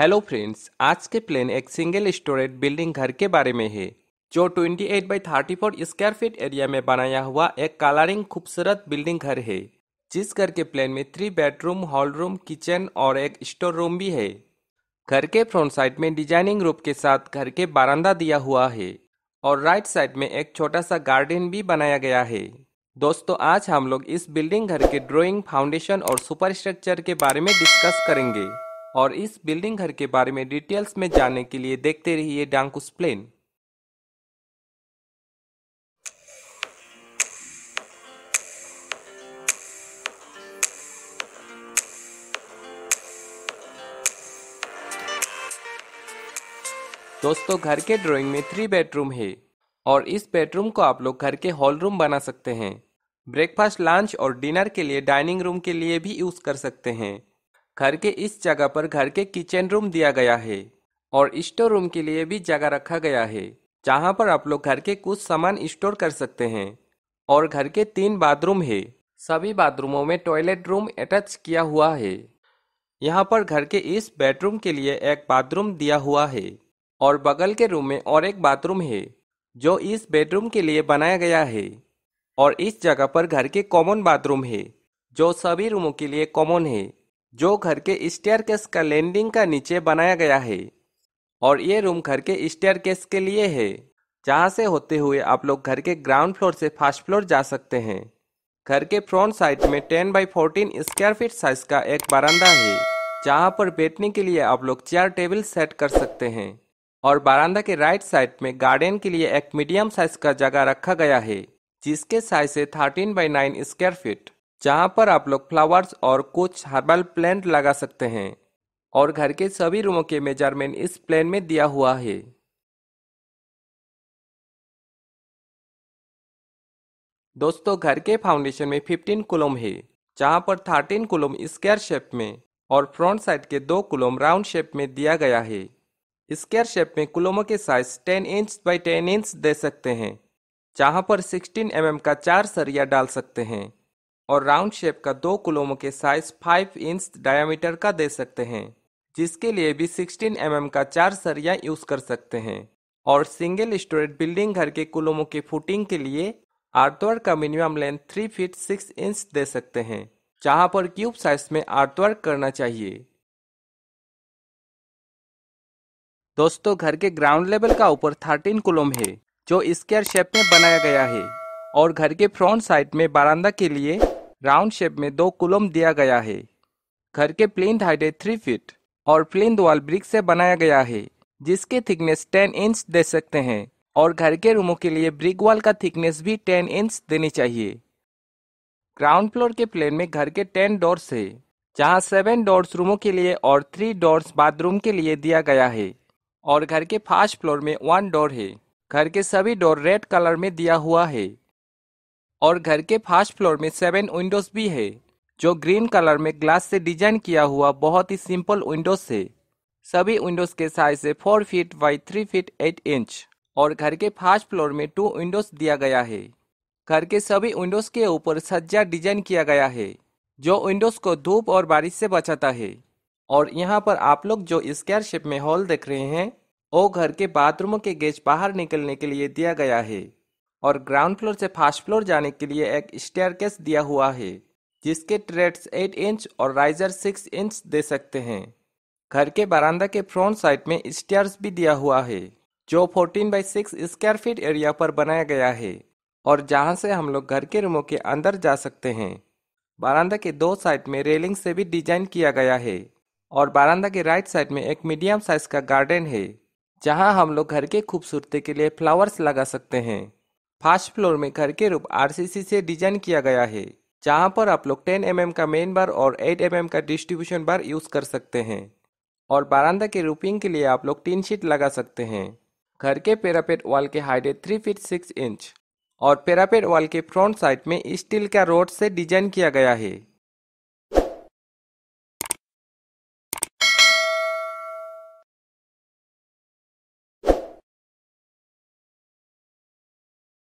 hello friends आज के plan एक सिंगल स्टोरेज बिल्डिंग घर के बारे में है जो 28 eight by thirty four square feet area में बनाया हुआ एक कलरिंग खूबसूरत बिल्डिंग घर है जिस घर के प्लान में three bedroom hall room kitchen और एक स्टोर रूम भी है घर के फ्रंट साइड में डिजाइनिंग रूप के साथ घर के बारंदा दिया हुआ है और राइट साइड में एक छोटा सा गार्डन भी बनाया गया है दोस्तों आज हम लोग इस बिल्डिंग घर के ड्राइंग फाउंडेशन और सुपर स्ट्रक्चर के बारे में डिस्कस करेंगे और इस बिल्डिंग घर के बारे में डिटेल्स में जानने के लिए देखते रहिए डांकुस प्लेन दोस्तों घर के ड्राइंग में थ्री बेडरूम है और इस बेडरूम को आप लोग घर के हॉल रूम बना सकते हैं ब्रेकफास्ट लंच और डिनर के लिए डाइनिंग रूम के लिए भी यूज़ कर सकते हैं घर के इस जगह पर घर के किचन रूम दिया गया है और स्टोर रूम के लिए भी जगह रखा गया है जहाँ पर आप लोग घर के कुछ सामान स्टोर कर सकते हैं और घर के तीन बाथरूम है सभी बाथरूमों में टॉयलेट रूम अटैच किया हुआ है यहाँ पर घर के इस बेडरूम के लिए एक बाथरूम दिया हुआ है और बगल के रूम में और एक बाथरूम है जो इस बेडरूम के लिए बनाया गया है और इस जगह पर घर के कॉमन बाथरूम है जो सभी रूमों के लिए कॉमन है जो घर के स्टेयर केस का लैंडिंग का नीचे बनाया गया है और ये रूम घर के स्टेयर केस के लिए है जहाँ से होते हुए आप लोग घर के ग्राउंड फ्लोर से फर्स्ट फ्लोर जा सकते हैं घर के फ्रंट साइड में ten by fourteen square feet size का एक बारांदा है जहाँ पर बैठने के लिए आप लोग चेयर टेबल सेट कर सकते हैं और बारांदा के राइट साइड में गार्डन के लिए एक मीडियम साइज का जगह रखा गया है जिसके साइज है 13 बाई 9 स्क्वायर फीट जहाँ पर आप लोग फ्लावर्स और कुछ हर्बल प्लांट लगा सकते हैं और घर के सभी रूमों के मेजरमेंट इस प्लान में दिया हुआ है दोस्तों घर के फाउंडेशन में 15 कुलम है जहाँ पर 13 कुलम स्क्वायर शेप में और फ्रंट साइड के दो कुलम राउंड शेप में दिया गया है स्क्वायर शेप में कुलमों के साइज 10 इंच बाई 10 इंच दे सकते हैं जहाँ पर 16 एम mm का चार सरिया डाल सकते हैं और राउंड शेप का दो कुलोमों के साइज 5 इंच डायामीटर का दे सकते हैं जिसके लिए भी 16 एम mm का चार सरिया यूज कर सकते हैं और सिंगल स्टोरेज बिल्डिंग घर के कुलोमो के फुटिंग के लिए आर्थवर्क का minimum length three feet six inch दे सकते हैं जहां पर क्यूब साइज में आर्थवर्क करना चाहिए दोस्तों घर के ग्राउंड लेवल का ऊपर 13 कुलोम है जो स्क्वायर शेप में बनाया गया है और घर के फ्रंट साइड में बारांदा के लिए राउंड शेप में दो कुलम दिया गया है घर के प्लेन हाइट है थ्री फीट और प्लेन वॉल ब्रिक से बनाया गया है जिसके थिकनेस टेन इंच दे सकते हैं और घर के रूमों के लिए ब्रिक वॉल का थिकनेस भी टेन इंच देनी चाहिए ग्राउंड फ्लोर के प्लेन में घर के टेन डोर्स है जहाँ सेवन डोर्स रूमों के लिए और थ्री डोर्स बाथरूम के लिए दिया गया है और घर के फर्स्ट फ्लोर में वन डोर है घर के सभी डोर रेड कलर में दिया हुआ है और घर के फर्स्ट फ्लोर में सेवन विंडोज भी है जो ग्रीन कलर में ग्लास से डिजाइन किया हुआ बहुत ही सिंपल विंडोज है सभी विंडोज के साइज है four feet by three feet eight inch और घर के फर्स्ट फ्लोर में टू विंडोज दिया गया है घर के सभी विंडोज के ऊपर सज्जा डिजाइन किया गया है जो विंडोज को धूप और बारिश से बचाता है और यहाँ पर आप लोग जो स्क्वायर शेप में हॉल देख रहे हैं वो घर के बाथरूमों के गेज बाहर निकलने के लिए दिया गया है और ग्राउंड फ्लोर से फर्स्ट फ्लोर जाने के लिए एक स्टेयर दिया हुआ है जिसके ट्रेड्स 8 इंच और राइजर 6 इंच दे सकते हैं घर के बारांदा के फ्रंट साइड में स्टेयर भी दिया हुआ है जो 14 by six square feet area पर बनाया गया है और जहां से हम लोग घर के रूमों के अंदर जा सकते हैं बारांदा के दो साइड में रेलिंग से भी डिजाइन किया गया है और बारांदा के राइट साइड में एक मीडियम साइज का गार्डन है जहां हम लोग घर के खूबसूरती के लिए फ्लावर्स लगा सकते हैं फर्स्ट फ्लोर में घर के रूप आरसीसी से डिजाइन किया गया है जहां पर आप लोग 10 एम mm का मेन बार और 8 एम mm का डिस्ट्रीब्यूशन बार यूज कर सकते हैं और बारांदा के रूपिंग के लिए आप लोग टीन शीट लगा सकते हैं घर के पेरापेट वॉल के हाइट है थ्री फीट सिक्स इंच और पेरापेट वॉल के फ्रंट साइड में स्टील का रोड से डिजाइन किया गया है